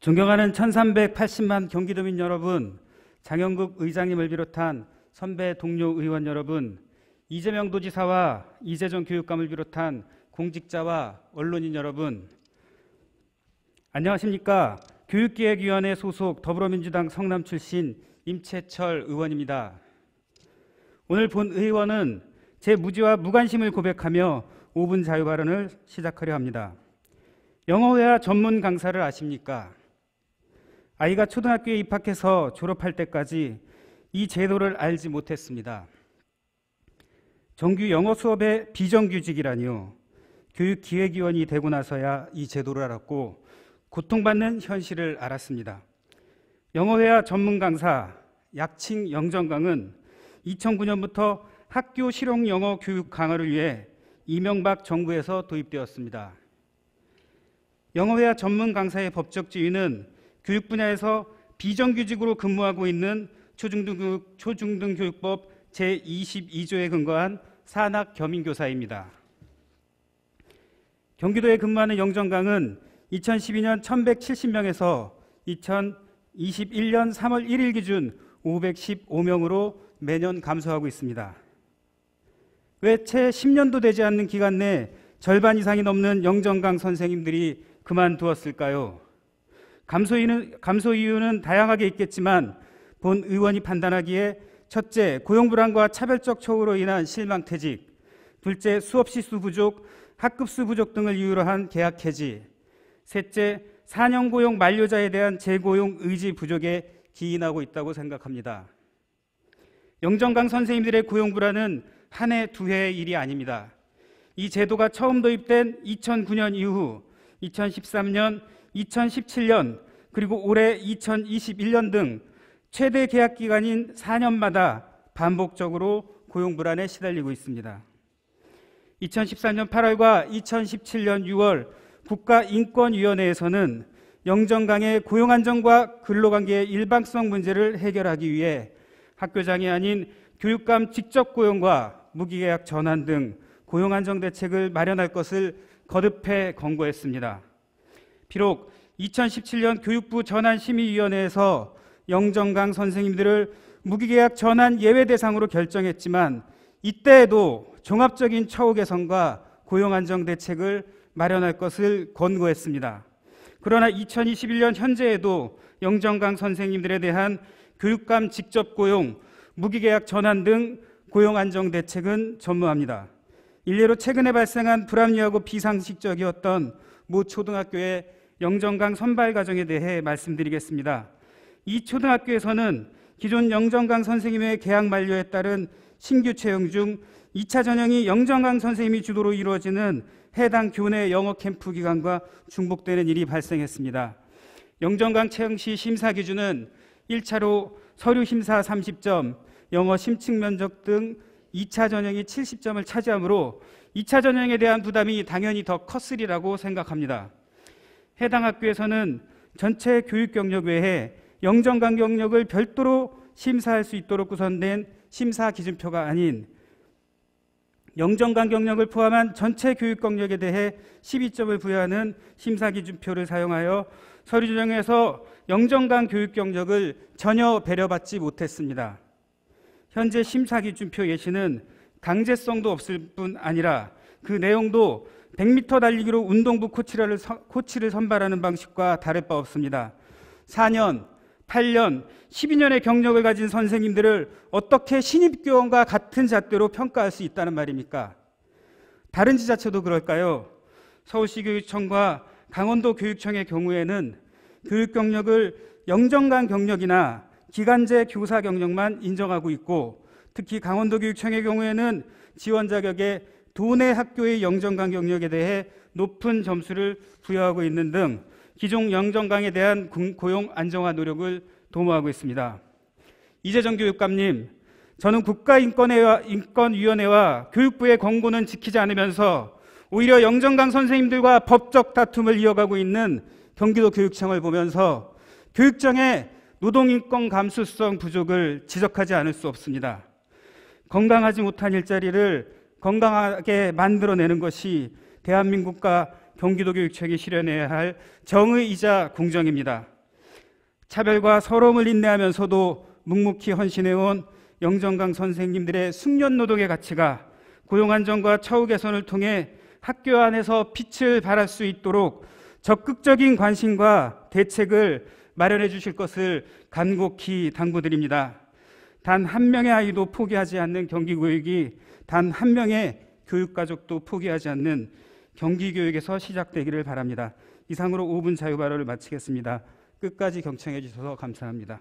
존경하는 1380만 경기도민 여러분, 장영국 의장님을 비롯한 선배 동료 의원 여러분, 이재명 도지사와 이재정 교육감을 비롯한 공직자와 언론인 여러분, 안녕하십니까? 교육기획위원회 소속 더불어민주당 성남 출신 임채철 의원입니다. 오늘 본 의원은 제 무지와 무관심을 고백하며 5분 자유 발언을 시작하려 합니다. 영어회화 전문 강사를 아십니까? 아이가 초등학교에 입학해서 졸업할 때까지 이 제도를 알지 못했습니다. 정규 영어 수업의 비정규직이라니요. 교육기획위원이 되고 나서야 이 제도를 알았고 고통받는 현실을 알았습니다. 영어회화 전문 강사 약칭 영정강은 2009년부터 학교 실용 영어 교육 강화를 위해 이명박 정부에서 도입되었습니다. 영어회화 전문 강사의 법적 지위는 교육 분야에서 비정규직으로 근무하고 있는 초중등교육, 초중등교육법 제22조에 근거한 산학 겸임교사입니다. 경기도에 근무하는 영정강은 2012년 1170명에서 2021년 3월 1일 기준 515명으로 매년 감소하고 있습니다. 왜 채 10년도 되지 않는 기간 내 절반 이상이 넘는 영정강 선생님들이 그만두었을까요? 감소 이유는, 감소 이유는 다양하게 있겠지만 본 의원이 판단하기에 첫째, 고용불안과 차별적 처우로 인한 실망퇴직, 둘째, 수업시수 부족, 학급수 부족 등을 이유로 한 계약 해지, 셋째, 4년 고용 만료자에 대한 재고용 의지 부족에 기인하고 있다고 생각합니다. 영정강 선생님들의 고용 불안은 한 해, 두 해의 일이 아닙니다. 이 제도가 처음 도입된 2009년 이후 2013년, 2017년 그리고 올해 2021년 등 최대 계약 기간인 4년마다 반복적으로 고용 불안에 시달리고 있습니다. 2014년 8월과 2017년 6월 국가인권위원회에서는 영정강의 고용안정과 근로관계의 일방성 문제를 해결하기 위해 학교장이 아닌 교육감 직접 고용과 무기계약 전환 등 고용안정 대책을 마련할 것을 거듭해 권고했습니다. 비록 2017년 교육부 전환심의위원회에서 영정강 선생님들을 무기계약 전환 예외 대상으로 결정했지만 이때에도 종합적인 처우 개선과 고용 안정 대책을 마련할 것을 권고했습니다. 그러나 2021년 현재에도 영정강 선생님들에 대한 교육감 직접 고용, 무기계약 전환 등 고용 안정 대책은 전무합니다. 일례로 최근에 발생한 불합리하고 비상식적이었던 모 초등학교의 영정강 선발 과정에 대해 말씀드리겠습니다. 이 초등학교에서는 기존 영정강 선생님의 계약 만료에 따른 신규 채용 중 2차 전형이 영정강 선생님이 주도로 이루어지는 해당 교내 영어 캠프 기간과 중복되는 일이 발생했습니다. 영정강 채용 시 심사 기준은 1차로 서류 심사 30점, 영어 심층 면접 등 2차 전형이 70점을 차지하므로 2차 전형에 대한 부담이 당연히 더 컸으리라고 생각합니다. 해당 학교에서는 전체 교육 경력 외에 영정강 경력을 별도로 심사할 수 있도록 구성된 심사 기준표가 아닌 영정강 경력을 포함한 전체 교육 경력에 대해 12점을 부여하는 심사 기준표를 사용하여 서류 조정에서 영정강 교육 경력을 전혀 배려받지 못했습니다. 현재 심사 기준표 예시는 강제성도 없을 뿐 아니라 그 내용도 100m 달리기로 운동부 코치를, 코치를 선발하는 방식과 다를 바 없습니다. 4년, 8년, 12년의 경력을 가진 선생님들을 어떻게 신입교원과 같은 잣대로 평가할 수 있다는 말입니까? 다른 지자체도 그럴까요? 서울시 교육청과 강원도 교육청의 경우에는 교육 경력을 영정간 경력이나 기간제 교사 경력만 인정하고 있고 특히 강원도 교육청의 경우에는 지원 자격에 도내 학교의 영정강 경력에 대해 높은 점수를 부여하고 있는 등 기존 영정강에 대한 고용 안정화 노력을 도모하고 있습니다. 이재정 교육감님, 저는 국가인권위원회와 교육부의 권고는 지키지 않으면서 오히려 영정강 선생님들과 법적 다툼을 이어가고 있는 경기도 교육청을 보면서 교육청의 노동인권 감수성 부족을 지적하지 않을 수 없습니다. 건강하지 못한 일자리를 건강하게 만들어내는 것이 대한민국과 경기도교육청이 실현해야 할 정의이자 공정입니다. 차별과 서러움을 인내하면서도 묵묵히 헌신해온 영정강 선생님들의 숙련노동의 가치가 고용안정과 처우 개선을 통해 학교 안에서 빛을 발할 수 있도록 적극적인 관심과 대책을 마련해 주실 것을 간곡히 당부드립니다. 단한 명의 아이도 포기하지 않는 경기교육이 단 한 명의 교육가족도 포기하지 않는 경기교육에서 시작되기를 바랍니다. 이상으로 5분 자유발언을 마치겠습니다. 끝까지 경청해 주셔서 감사합니다.